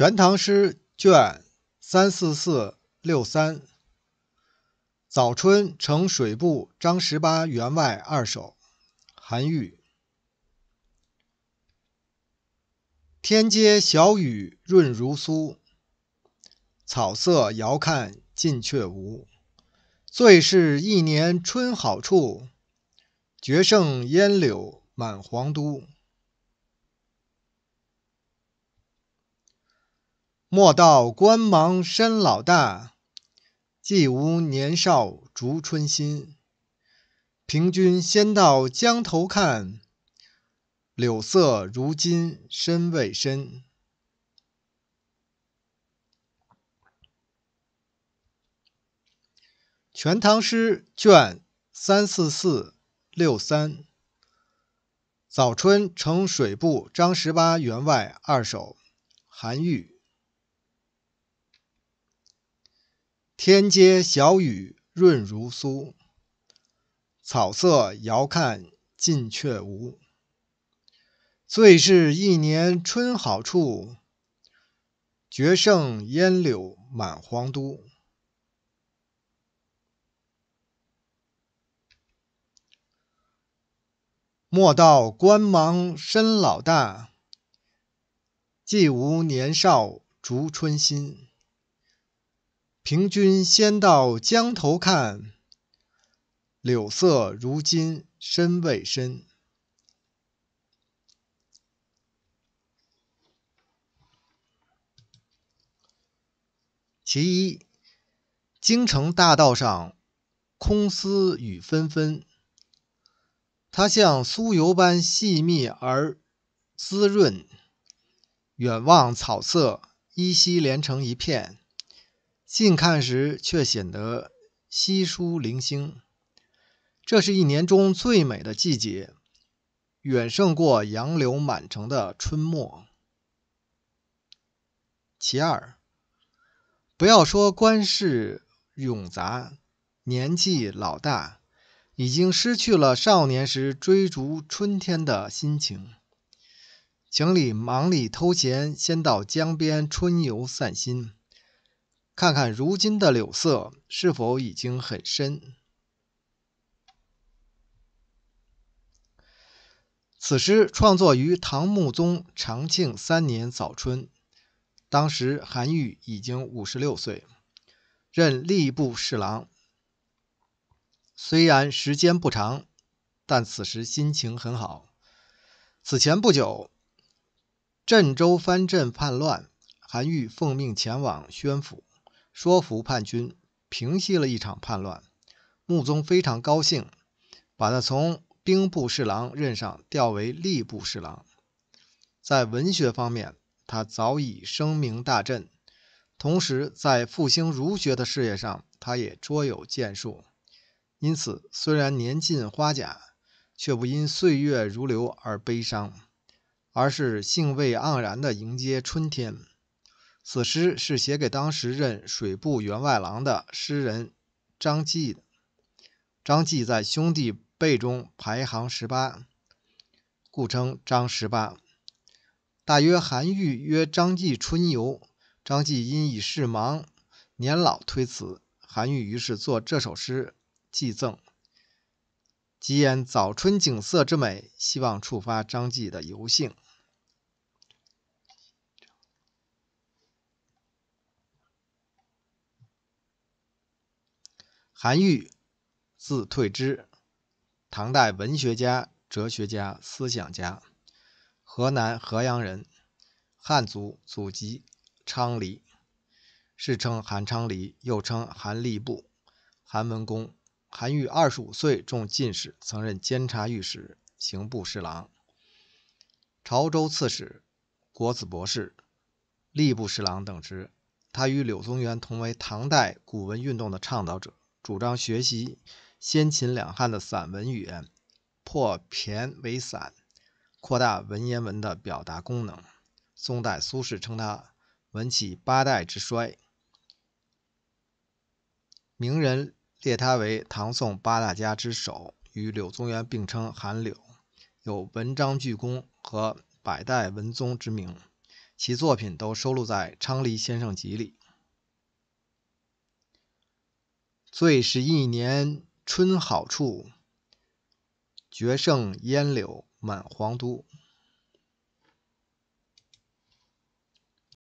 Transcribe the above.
《全唐诗》卷三四四六三，《早春呈水部张十八员外二首》，韩愈。天街小雨润如酥，草色遥看近却无。最是一年春好处，绝胜烟柳满皇都。莫道官忙身老大，既无年少逐春心。凭君先到江头看，柳色如今深未深？《全唐诗》卷三四四六三，《早春呈水部张十八员外二首》，韩愈。天街小雨润如酥，草色遥看近却无。最是一年春好处，绝胜烟柳满皇都。莫道官忙身老大，既无年少逐春心。凭君先到江头看，柳色如今深未深。其一，京城大道上，空丝雨纷纷。它像酥油般细密而滋润，远望草色依稀连成一片。近看时却显得稀疏零星，这是一年中最美的季节，远胜过杨柳满城的春末。其二，不要说官事冗杂，年纪老大，已经失去了少年时追逐春天的心情，请你忙里偷闲，先到江边春游散心。看看如今的柳色是否已经很深。此诗创作于唐穆宗长庆三年早春，当时韩愈已经五十六岁，任吏部侍郎。虽然时间不长，但此时心情很好。此前不久，郑州藩镇叛乱，韩愈奉命前往宣府。说服叛军，平息了一场叛乱。穆宗非常高兴，把他从兵部侍郎任上调为吏部侍郎。在文学方面，他早已声名大振；同时，在复兴儒学的事业上，他也卓有建树。因此，虽然年近花甲，却不因岁月如流而悲伤，而是兴味盎然地迎接春天。此诗是写给当时任水部员外郎的诗人张继。的。张继在兄弟辈中排行十八，故称张十八。大约韩愈约张继春游，张继因已事忙、年老推辞，韩愈于是作这首诗寄赠，极言早春景色之美，希望触发张继的游兴。韩愈，字退之，唐代文学家、哲学家、思想家，河南河阳人，汉族，祖籍昌黎，世称韩昌黎，又称韩吏部、韩文公。韩愈二十五岁中进士，曾任监察御史、刑部侍郎、潮州刺史、国子博士、吏部侍郎等职。他与柳宗元同为唐代古文运动的倡导者。主张学习先秦两汉的散文语言，破骈为散，扩大文言文的表达功能。宋代苏轼称他“文起八代之衰”，名人列他为唐宋八大家之首，与柳宗元并称“韩柳”，有“文章巨公”和“百代文宗”之名。其作品都收录在《昌黎先生集》里。最是一年春好处，绝胜烟柳满皇都。